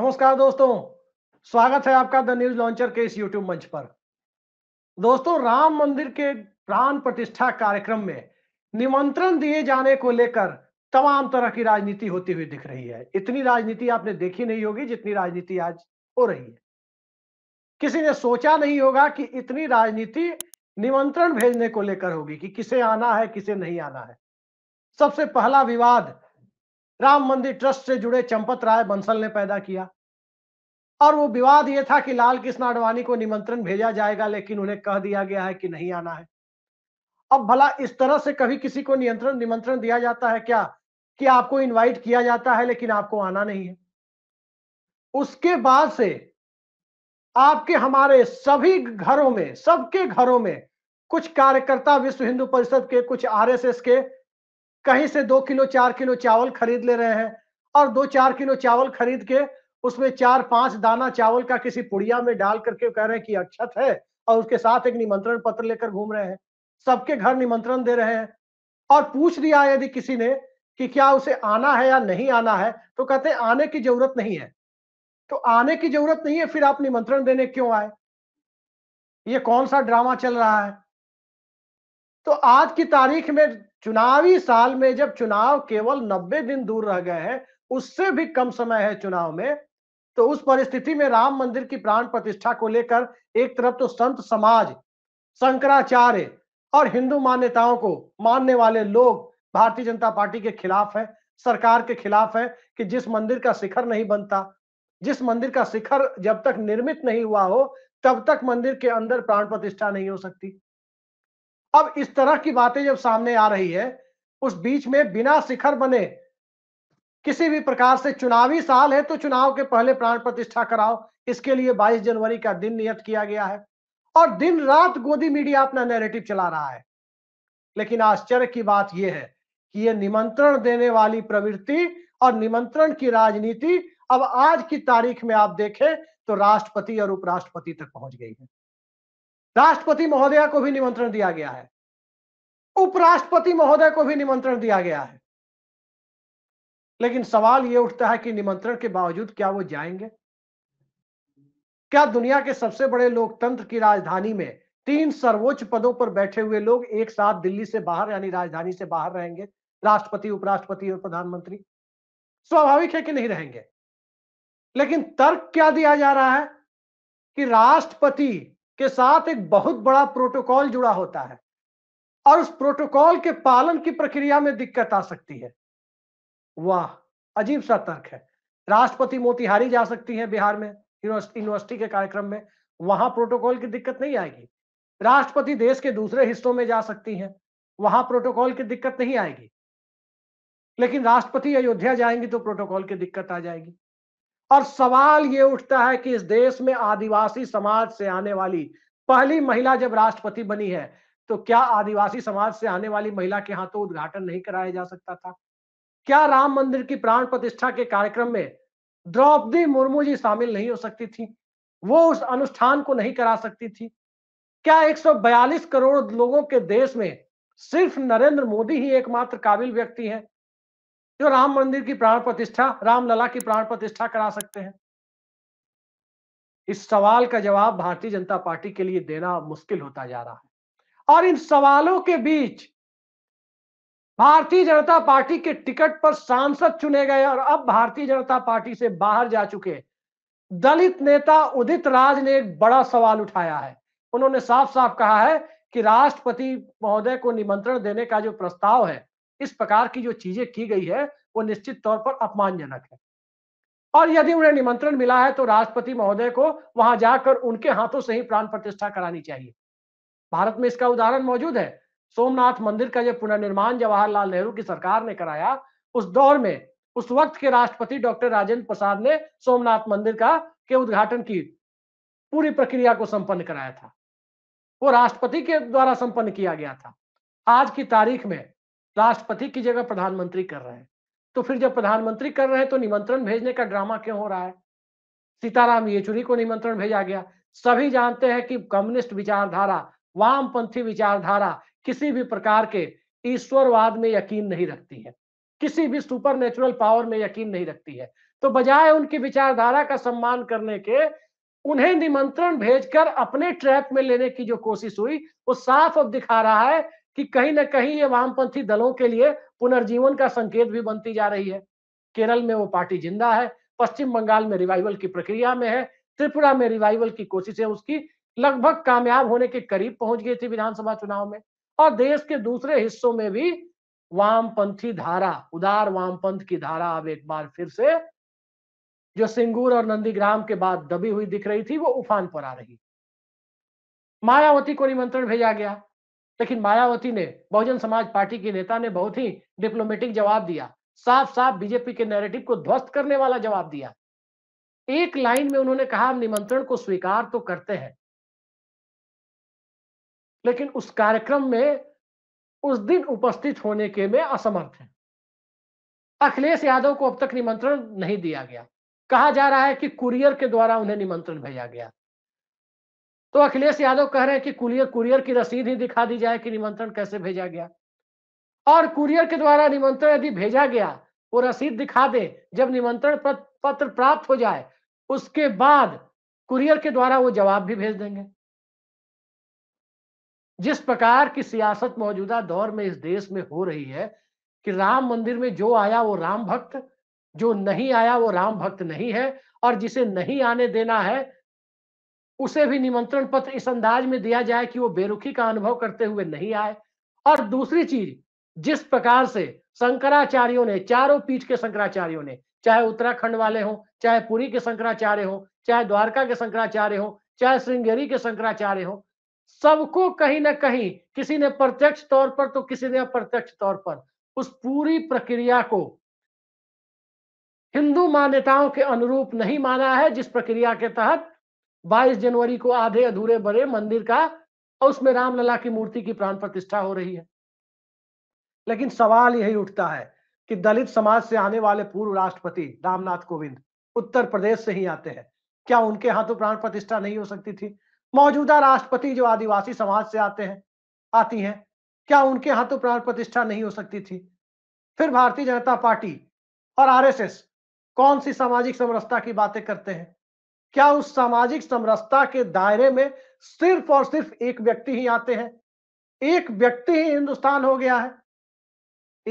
नमस्कार दोस्तों स्वागत है आपका द न्यूज लॉन्चर के इस यूट्यूब मंच पर दोस्तों राम मंदिर के प्राण प्रतिष्ठा कार्यक्रम में निमंत्रण दिए जाने को लेकर तमाम तरह की राजनीति होती हुई दिख रही है इतनी राजनीति आपने देखी नहीं होगी जितनी राजनीति आज हो रही है किसी ने सोचा नहीं होगा कि इतनी राजनीति निमंत्रण भेजने को लेकर होगी कि किसे आना है किसे नहीं आना है सबसे पहला विवाद राम मंदिर ट्रस्ट से जुड़े चंपत राय बंसल ने पैदा किया और वो विवाद ये था कि लाल कृष्ण आडवाणी को निमंत्रण भेजा जाएगा लेकिन उन्हें कह दिया गया है कि नहीं आना है अब भला इस तरह से कभी किसी को नियंत्रण निमंत्रण दिया जाता है क्या कि आपको इनवाइट किया जाता है लेकिन आपको आना नहीं है उसके बाद से आपके हमारे सभी घरों में सबके घरों में कुछ कार्यकर्ता विश्व हिंदू परिषद के कुछ आरएसएस के कहीं से दो किलो चार किलो चावल खरीद ले रहे हैं और दो चार किलो चावल खरीद के उसमें चार पांच दाना चावल का किसी पुड़िया में डाल करके कह रहे हैं कि अक्षत है और उसके साथ एक निमंत्रण पत्र लेकर घूम रहे हैं सबके घर निमंत्रण दे रहे हैं और पूछ दिया यदि किसी ने कि क्या उसे आना है या नहीं आना है तो कहते आने की जरूरत नहीं है तो आने की जरूरत नहीं है फिर आप निमंत्रण देने क्यों आए ये कौन सा ड्रामा चल रहा है तो आज की तारीख में चुनावी साल में जब चुनाव केवल 90 दिन दूर रह गए हैं उससे भी कम समय है चुनाव में तो उस परिस्थिति में राम मंदिर की प्राण प्रतिष्ठा को लेकर एक तरफ तो संत समाज शंकराचार्य और हिंदू मान्यताओं को मानने वाले लोग भारतीय जनता पार्टी के खिलाफ है सरकार के खिलाफ है कि जिस मंदिर का शिखर नहीं बनता जिस मंदिर का शिखर जब तक निर्मित नहीं हुआ हो तब तक मंदिर के अंदर प्राण प्रतिष्ठा नहीं हो सकती अब इस तरह की बातें जब सामने आ रही है उस बीच में बिना शिखर बने किसी भी प्रकार से चुनावी साल है तो चुनाव के पहले प्राण प्रतिष्ठा कराओ इसके लिए 22 जनवरी का दिन नियत किया गया है और दिन रात गोदी मीडिया अपना नैरेटिव चला रहा है लेकिन आश्चर्य की बात यह है कि यह निमंत्रण देने वाली प्रवृत्ति और निमंत्रण की राजनीति अब आज की तारीख में आप देखें तो राष्ट्रपति और उपराष्ट्रपति तक पहुंच गई है राष्ट्रपति महोदया को भी निमंत्रण दिया गया है उपराष्ट्रपति महोदय को भी निमंत्रण दिया गया है लेकिन सवाल यह उठता है कि निमंत्रण के बावजूद क्या वो जाएंगे क्या दुनिया के सबसे बड़े लोकतंत्र की राजधानी में तीन सर्वोच्च पदों पर बैठे हुए लोग एक साथ दिल्ली से बाहर यानी राजधानी से बाहर रहेंगे राष्ट्रपति उपराष्ट्रपति और प्रधानमंत्री स्वाभाविक है कि नहीं रहेंगे लेकिन तर्क क्या दिया जा रहा है कि राष्ट्रपति के साथ एक बहुत बड़ा प्रोटोकॉल जुड़ा होता है और उस प्रोटोकॉल के पालन की प्रक्रिया में दिक्कत आ सकती है वाह अजीब सा तर्क है राष्ट्रपति मोतिहारी जा सकती है बिहार में यूनिवर्सिटी के कार्यक्रम में वहां प्रोटोकॉल की दिक्कत नहीं आएगी राष्ट्रपति देश के दूसरे हिस्सों में जा सकती हैं वहां प्रोटोकॉल की दिक्कत नहीं आएगी लेकिन राष्ट्रपति अयोध्या जाएंगी तो प्रोटोकॉल की दिक्कत आ जाएगी और सवाल ये उठता है कि इस देश में आदिवासी समाज से आने वाली पहली महिला जब राष्ट्रपति बनी है तो क्या आदिवासी समाज से आने वाली महिला के हाथों तो उद्घाटन नहीं कराया जा सकता था क्या राम मंदिर की प्राण प्रतिष्ठा के कार्यक्रम में द्रौपदी मुर्मू जी शामिल नहीं हो सकती थी वो उस अनुष्ठान को नहीं करा सकती थी क्या 142 करोड़ लोगों के देश में सिर्फ नरेंद्र मोदी ही एकमात्र काबिल व्यक्ति हैं जो राम मंदिर की प्राण प्रतिष्ठा रामलला की प्राण प्रतिष्ठा करा सकते हैं इस सवाल का जवाब भारतीय जनता पार्टी के लिए देना मुश्किल होता जा रहा है और इन सवालों के बीच भारतीय जनता पार्टी के टिकट पर सांसद चुने गए और अब भारतीय जनता पार्टी से बाहर जा चुके दलित नेता उदित राज ने एक बड़ा सवाल उठाया है उन्होंने साफ साफ कहा है कि राष्ट्रपति महोदय को निमंत्रण देने का जो प्रस्ताव है इस प्रकार की जो चीजें की गई है वो निश्चित तौर पर अपमानजनक है और यदि उन्हें निमंत्रण मिला है तो राष्ट्रपति महोदय को वहां जाकर उनके हाथों से ही प्राण प्रतिष्ठा करानी चाहिए भारत में इसका उदाहरण मौजूद है सोमनाथ मंदिर का जो पुनर्निर्माण जवाहरलाल नेहरू की सरकार ने कराया उस दौर में उस वक्त के राष्ट्रपति डॉक्टर राजेंद्र प्रसाद ने सोमनाथ मंदिर का के उद्घाटन की पूरी प्रक्रिया को संपन्न कराया था वो राष्ट्रपति के द्वारा संपन्न किया गया था आज की तारीख में राष्ट्रपति की जगह प्रधानमंत्री कर रहे हैं तो फिर जब प्रधानमंत्री कर रहे हैं तो निमंत्रण भेजने का ड्रामा क्यों हो रहा है सीताराम येचुरी को निमंत्रण भेजा गया सभी जानते हैं कि कम्युनिस्ट विचारधारा वामपंथी विचारधारा किसी भी प्रकार के ईश्वरवाद में यकीन नहीं रखती है किसी भी सुपर नेचुरल पावर में यकीन नहीं रखती है तो बजाय उनकी विचारधारा का सम्मान करने के उन्हें निमंत्रण भेजकर अपने ट्रैप में लेने की जो कोशिश हुई वो साफ अब दिखा रहा है कि कहीं ना कहीं ये वामपंथी दलों के लिए पुनर्जीवन का संकेत भी बनती जा रही है केरल में वो पार्टी जिंदा है पश्चिम बंगाल में रिवाइवल की प्रक्रिया में है त्रिपुरा में रिवाइवल की कोशिशें उसकी लगभग कामयाब होने के करीब पहुंच गई थी विधानसभा चुनाव में और देश के दूसरे हिस्सों में भी वामपंथी धारा उदार वामपंथ की धारा अब एक बार फिर से जो सिंगूर और नंदीग्राम के बाद दबी हुई दिख रही थी वो उफान पर आ रही मायावती को निमंत्रण भेजा गया लेकिन मायावती ने बहुजन समाज पार्टी के नेता ने बहुत ही डिप्लोमेटिक जवाब दिया साफ साफ बीजेपी के नैरेटिव को ध्वस्त करने वाला जवाब दिया एक लाइन में उन्होंने कहा हम निमंत्रण को स्वीकार तो करते हैं लेकिन उस कार्यक्रम में उस दिन उपस्थित होने के में असमर्थ है अखिलेश यादव को अब तक निमंत्रण नहीं दिया गया कहा जा रहा है कि कुरियर के द्वारा उन्हें निमंत्रण भेजा गया तो अखिलेश यादव कह रहे हैं कि कुरियर कुरियर की रसीद ही दिखा दी जाए कि निमंत्रण कैसे भेजा गया और कुरियर के द्वारा निमंत्रण यदि भेजा गया वो रसीद दिखा दे जब निमंत्रण पत्र प्राप्त हो जाए उसके बाद कुरियर के द्वारा वो जवाब भी भेज देंगे जिस प्रकार की सियासत मौजूदा दौर में इस देश में हो रही है कि राम मंदिर में जो आया वो राम भक्त जो नहीं आया वो राम भक्त नहीं है और जिसे नहीं आने देना है उसे भी निमंत्रण पत्र इस अंदाज में दिया जाए कि वो बेरुखी का अनुभव करते हुए नहीं आए और दूसरी चीज जिस प्रकार से शंकराचार्यों ने चारों पीठ के शंकराचार्यों ने चाहे उत्तराखंड वाले हों चाहे पुरी के शंकराचार्य हों चाहे द्वारका के शंकराचार्य हों चाहे श्रृंगेरी के शंकराचार्य हों सबको कहीं ना कहीं किसी ने प्रत्यक्ष तौर पर तो किसी ने अप्रत्यक्ष तौर पर उस पूरी प्रक्रिया को हिंदू मान्यताओं के अनुरूप नहीं माना है जिस प्रक्रिया के तहत 22 जनवरी को आधे अधूरे बड़े मंदिर का और उसमें रामलला की मूर्ति की प्राण प्रतिष्ठा हो रही है लेकिन सवाल यही उठता है कि दलित समाज से आने वाले पूर्व राष्ट्रपति रामनाथ कोविंद उत्तर प्रदेश से ही आते हैं क्या उनके हाथों तो प्राण प्रतिष्ठा नहीं हो सकती थी मौजूदा राष्ट्रपति जो आदिवासी समाज से आते हैं आती हैं क्या उनके हाथों तो प्राण प्रतिष्ठा नहीं हो सकती थी फिर भारतीय जनता पार्टी और आरएसएस कौन सी सामाजिक समरसता की बातें करते हैं क्या उस सामाजिक समरसता के दायरे में सिर्फ और सिर्फ एक व्यक्ति ही आते हैं एक व्यक्ति ही हिंदुस्तान हो गया है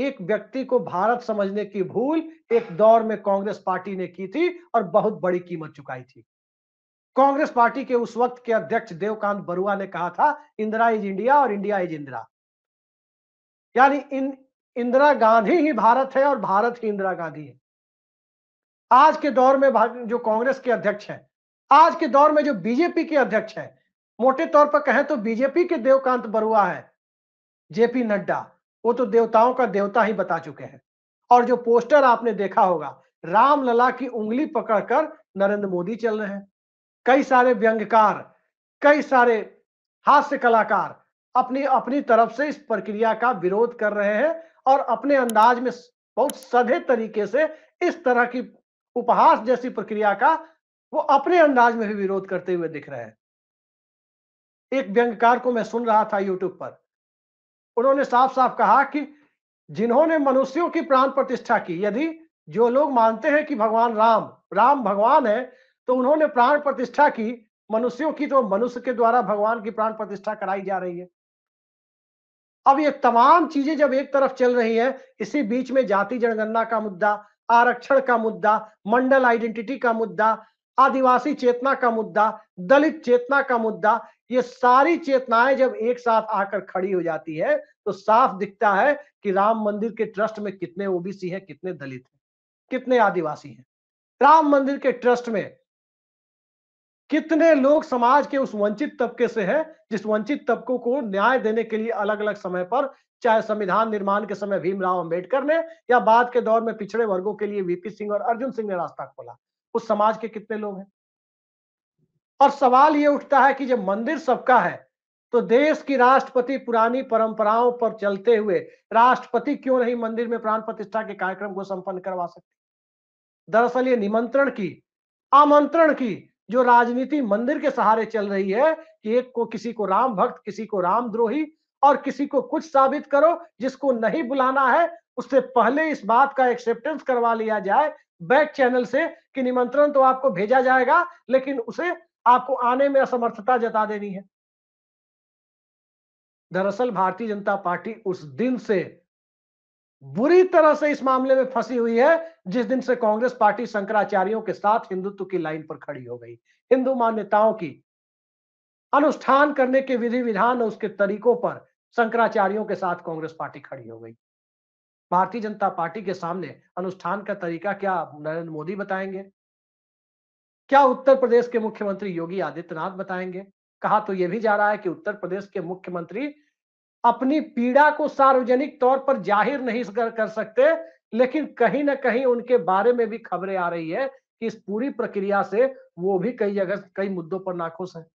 एक व्यक्ति को भारत समझने की भूल एक दौर में कांग्रेस पार्टी ने की थी और बहुत बड़ी कीमत चुकाई थी कांग्रेस पार्टी के उस वक्त के अध्यक्ष देवकांत बरुआ ने कहा था इंदिरा इज इंडिया और इंडिया इज इंदिरा यानी इन इंदिरा गांधी ही भारत है और भारत ही इंदिरा गांधी है आज के दौर में जो कांग्रेस के अध्यक्ष हैं आज के दौर में जो बीजेपी के अध्यक्ष हैं मोटे तौर पर कहें तो बीजेपी के देवकांत बरुआ है जेपी नड्डा वो तो देवताओं का देवता ही बता चुके हैं और जो पोस्टर आपने देखा होगा रामलला की उंगली पकड़कर नरेंद्र मोदी चल रहे हैं कई सारे व्यंगकार कई सारे हास्य कलाकार अपनी अपनी तरफ से इस प्रक्रिया का विरोध कर रहे हैं और अपने अंदाज में बहुत सधे तरीके से इस तरह की उपहास जैसी प्रक्रिया का वो अपने अंदाज में भी विरोध करते हुए दिख रहे हैं एक व्यंगकार को मैं सुन रहा था यूट्यूब पर उन्होंने साफ साफ कहा कि जिन्होंने मनुष्यों की प्राण प्रतिष्ठा की यदि जो लोग मानते हैं कि भगवान राम राम भगवान है तो उन्होंने प्राण प्रतिष्ठा की मनुष्यों की तो मनुष्य के द्वारा भगवान की प्राण प्रतिष्ठा कराई जा रही है अब ये तमाम चीजें जब एक तरफ चल रही है इसी बीच में जाति जनगणना का मुद्दा आरक्षण का मुद्दा मंडल आइडेंटिटी का मुद्दा आदिवासी चेतना का मुद्दा दलित चेतना का मुद्दा ये सारी चेतनाएं जब एक साथ आकर खड़ी हो जाती है तो साफ दिखता है कि राम मंदिर के ट्रस्ट में कितने ओबीसी हैं कितने दलित हैं कितने आदिवासी हैं राम मंदिर के ट्रस्ट में कितने लोग समाज के उस वंचित तबके से हैं जिस वंचित तबकों को न्याय देने के लिए अलग अलग समय पर चाहे संविधान निर्माण के समय भीमराव अंबेडकर ने या बाद के दौर में पिछड़े वर्गों के लिए वीपी सिंह और अर्जुन सिंह ने रास्ता खोला उस समाज के कितने लोग हैं और सवाल ये उठता है कि जब मंदिर सबका है तो देश की राष्ट्रपति पुरानी परंपराओं पर चलते हुए राष्ट्रपति क्यों नहीं मंदिर में प्राण प्रतिष्ठा के कार्यक्रम को संपन्न करवा सकते दरअसल ये निमंत्रण की आमंत्रण की जो राजनीति मंदिर के सहारे चल रही है कि एक को किसी को राम भक्त किसी को रामद्रोही और किसी को कुछ साबित करो जिसको नहीं बुलाना है उससे पहले इस बात का एक्सेप्टेंस करवा लिया जाए बैक चैनल से कि निमंत्रण तो आपको भेजा जाएगा लेकिन उसे आपको आने में असमर्थता जता देनी है दरअसल भारतीय जनता पार्टी उस दिन से बुरी तरह से इस मामले में फंसी हुई है जिस दिन से कांग्रेस पार्टी शंकराचार्यों के साथ हिंदुत्व की लाइन पर खड़ी हो गई हिंदू मान्यताओं की अनुष्ठान करने के विधि विधान और उसके तरीकों पर शंकराचार्यों के साथ कांग्रेस पार्टी खड़ी हो गई भारतीय जनता पार्टी के सामने अनुष्ठान का तरीका क्या नरेंद्र मोदी बताएंगे क्या उत्तर प्रदेश के मुख्यमंत्री योगी आदित्यनाथ बताएंगे कहा तो यह भी जा रहा है कि उत्तर प्रदेश के मुख्यमंत्री अपनी पीड़ा को सार्वजनिक तौर पर जाहिर नहीं कर, सकते लेकिन कहीं ना कहीं उनके बारे में भी खबरें आ रही है कि इस पूरी प्रक्रिया से वो भी कई जगह कई मुद्दों पर नाखुश हैं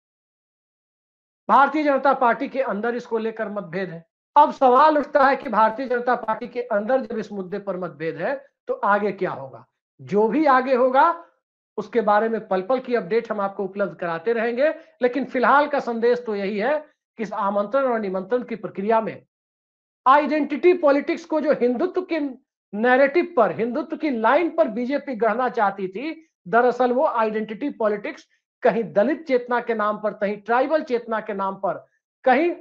भारतीय जनता पार्टी के अंदर इसको लेकर मतभेद है अब सवाल उठता है कि भारतीय जनता पार्टी के अंदर जब इस मुद्दे पर मतभेद है तो आगे क्या होगा जो भी आगे होगा उसके बारे में पल पल की अपडेट हम आपको उपलब्ध कराते रहेंगे लेकिन फिलहाल का संदेश तो यही है कि इस आमंत्रण और निमंत्रण की प्रक्रिया में आइडेंटिटी पॉलिटिक्स को जो हिंदुत्व के नैरेटिव पर हिंदुत्व की लाइन पर बीजेपी गढ़ना चाहती थी दरअसल वो आइडेंटिटी पॉलिटिक्स कहीं दलित चेतना के नाम पर कहीं ट्राइबल चेतना के नाम पर कहीं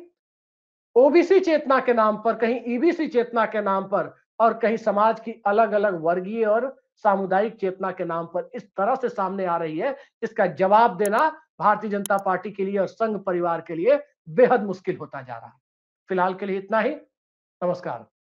ओबीसी चेतना के नाम पर कहीं ईबीसी चेतना के नाम पर और कहीं समाज की अलग अलग वर्गीय और सामुदायिक चेतना के नाम पर इस तरह से सामने आ रही है इसका जवाब देना भारतीय जनता पार्टी के लिए और संघ परिवार के लिए बेहद मुश्किल होता जा रहा है फिलहाल के लिए इतना ही नमस्कार